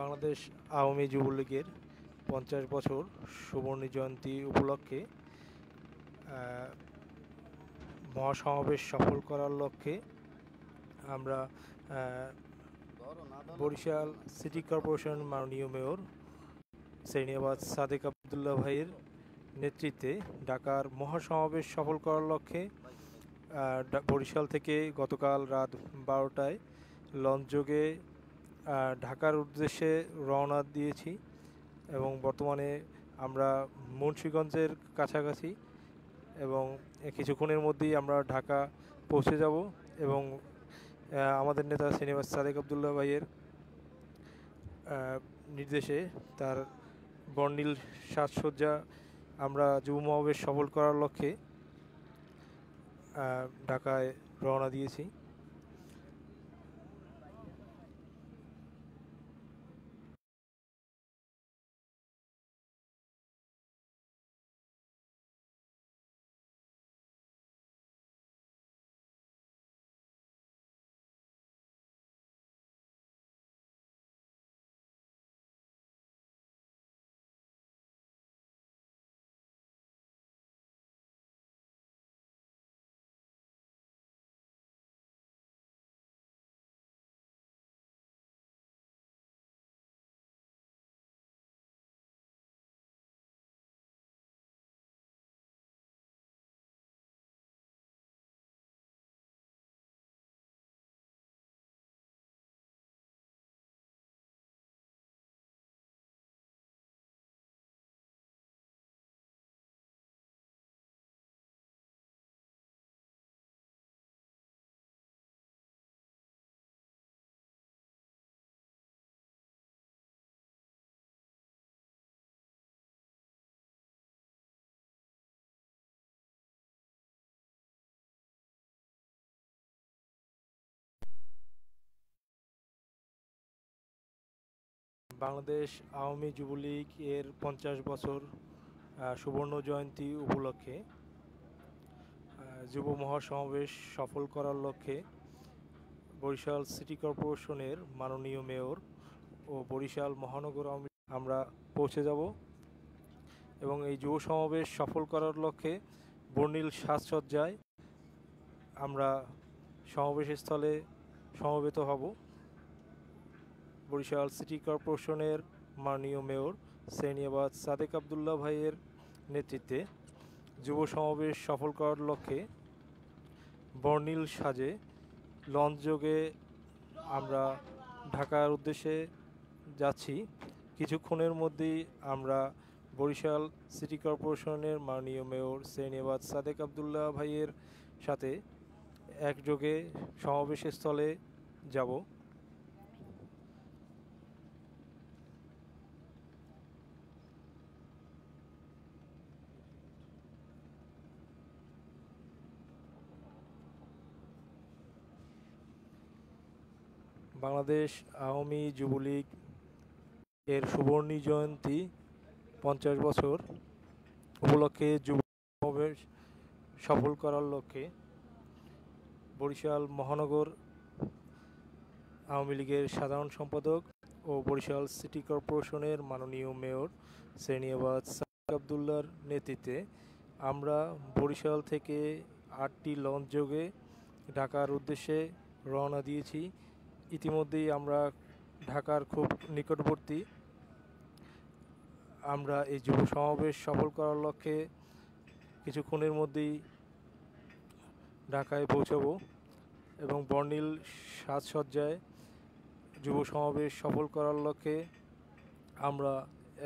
বাংলাদেশ আওয়ামী যুবলীগের পঞ্চাশ বছর সুবর্ণ জয়ন্তী উপলক্ষে মহাসমাবেশ সফল করার লক্ষ্যে আমরা বরিশাল সিটি কর্পোরেশন মাননীয় মেয়র শ্রেণীবাদ সাদেক আবদুল্লাহ ভাইয়ের নেতৃত্বে ঢাকার মহাসমাবেশ সফল করার লক্ষ্যে বরিশাল থেকে গতকাল রাত বারোটায় লঞ্চযোগে ঢাকার উদ্দেশ্যে রওনা দিয়েছি এবং বর্তমানে আমরা মুন্সীগঞ্জের কাছাকাছি এবং কিছুক্ষণের মধ্যেই আমরা ঢাকা পৌঁছে যাব এবং আমাদের নেতা শ্রীনিবাস সাদেক আবদুল্লাহ ভাইয়ের নির্দেশে তার বর্ণিল সাজসজ্জা আমরা যুব মহাবেশ সফল করার লক্ষ্যে ঢাকায় রওনা দিয়েছি বাংলাদেশ আওয়ামী যুবলীগ এর পঞ্চাশ বছর সুবর্ণ জয়ন্তী উপলক্ষে যুব মহাসমাবেশ সফল করার লক্ষ্যে বরিশাল সিটি কর্পোরেশনের মাননীয় মেয়র ও বরিশাল মহানগর আওয়ামী আমরা পৌঁছে যাব এবং এই যুব সমাবেশ সফল করার লক্ষ্যে বর্ণিল সাজসজ্জায় আমরা সমাবেশস্থলে সমবেত হব বরিশাল সিটি কর্পোরেশনের মাননীয় মেয়র সেনিয়াবাদ সাদেক আবদুল্লাহ ভাইয়ের নেতৃত্বে যুব সমাবেশ সফল করার লক্ষ্যে বর্ণিল সাজে লঞ্চযোগে আমরা ঢাকার উদ্দেশ্যে যাচ্ছি কিছুক্ষণের মধ্যেই আমরা বরিশাল সিটি কর্পোরেশনের মাননীয় মেয়র সেনিয়াবাদ সাদেক আবদুল্লাহ ভাইয়ের সাথে একযোগে সমাবেশের স্থলে যাব বাংলাদেশ আওয়ামী যুবলীগ এর সুবর্ণী জয়ন্তী পঞ্চাশ বছর উপলক্ষে যুব সমাবেশ সফল করার লক্ষ্যে বরিশাল মহানগর আওয়ামী লীগের সাধারণ সম্পাদক ও বরিশাল সিটি কর্পোরেশনের মাননীয় মেয়র শ্রেণীবাদ সাদ আবদুল্লার নেতৃত্বে আমরা বরিশাল থেকে আটটি লঞ্চ যোগে ঢাকার উদ্দেশ্যে রওনা দিয়েছি ইতিমধ্যেই আমরা ঢাকার খুব নিকটবর্তী আমরা এই যুব সমাবেশ সফল করার লক্ষ্যে কিছুক্ষণের মধ্যেই ঢাকায় পৌঁছাব এবং বর্ণিল সাজসজ্জায় যুব সমাবেশ সফল করার লক্ষ্যে আমরা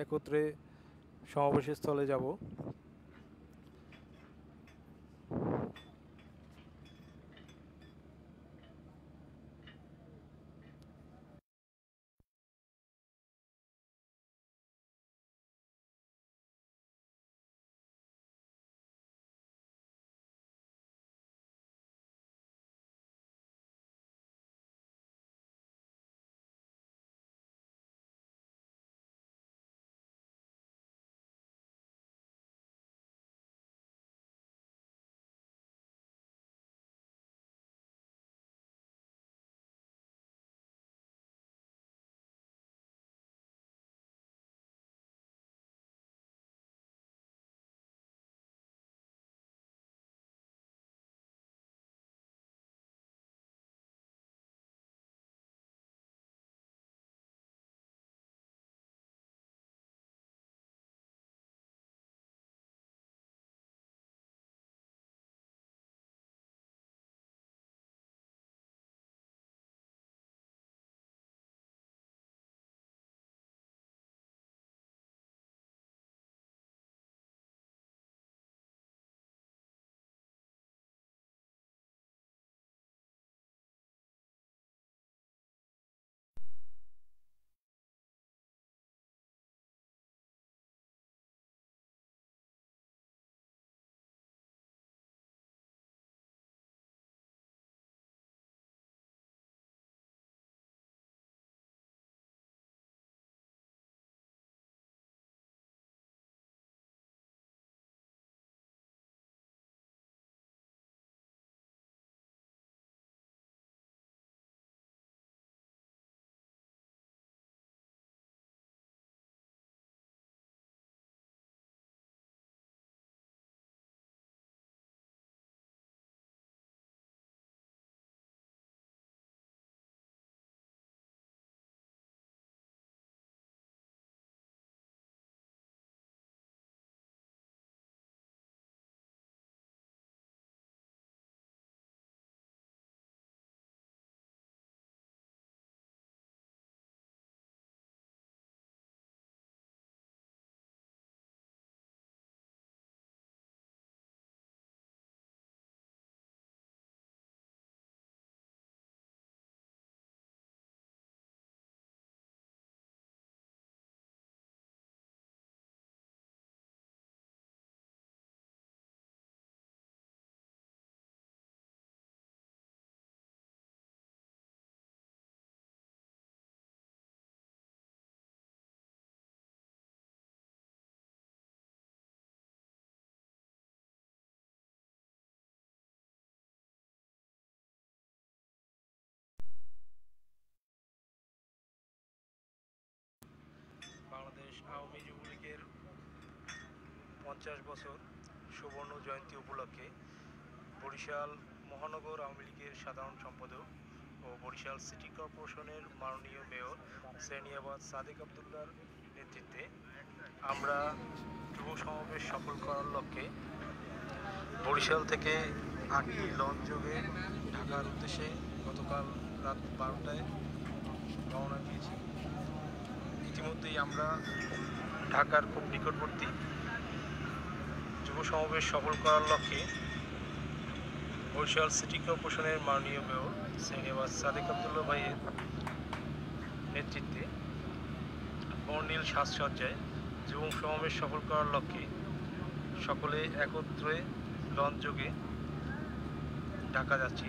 একত্রে সমাবেশের স্থলে যাব পঞ্চাশ বছর সুবর্ণ জয়ন্তী উপলক্ষে বরিশাল মহানগর আওয়ামী লীগের সাধারণ সম্পাদক ও বরিশাল সিটি কর্পোরেশনের মাননীয় মেয়র শ্রেণিয়াবাদ সাদেক আবদুল্লার নেতৃত্বে আমরা যুব সমাবেশ সফল করার লক্ষ্যে বরিশাল থেকে আটটি লঞ্চ যোগে ঢাকার উদ্দেশ্যে গতকাল রাত বারোটায় রওনা দিয়েছি ইতিমধ্যেই আমরা ঢাকার খুব নিকটবর্তী সমাবেশ সফল করার লক্ষ্যে বরিশাল সিটি কর্পোরেশনের মাননীয় মেয়র শ্রীনিবাস সাদেক আবদুল্লা ভাইয়ের নেতৃত্বে বর্ণিল সাজসজ্জায় যুব সমাবেশ সফল করার লক্ষ্যে সকলে একত্রে লঞ্চযোগে ঢাকা যাচ্ছি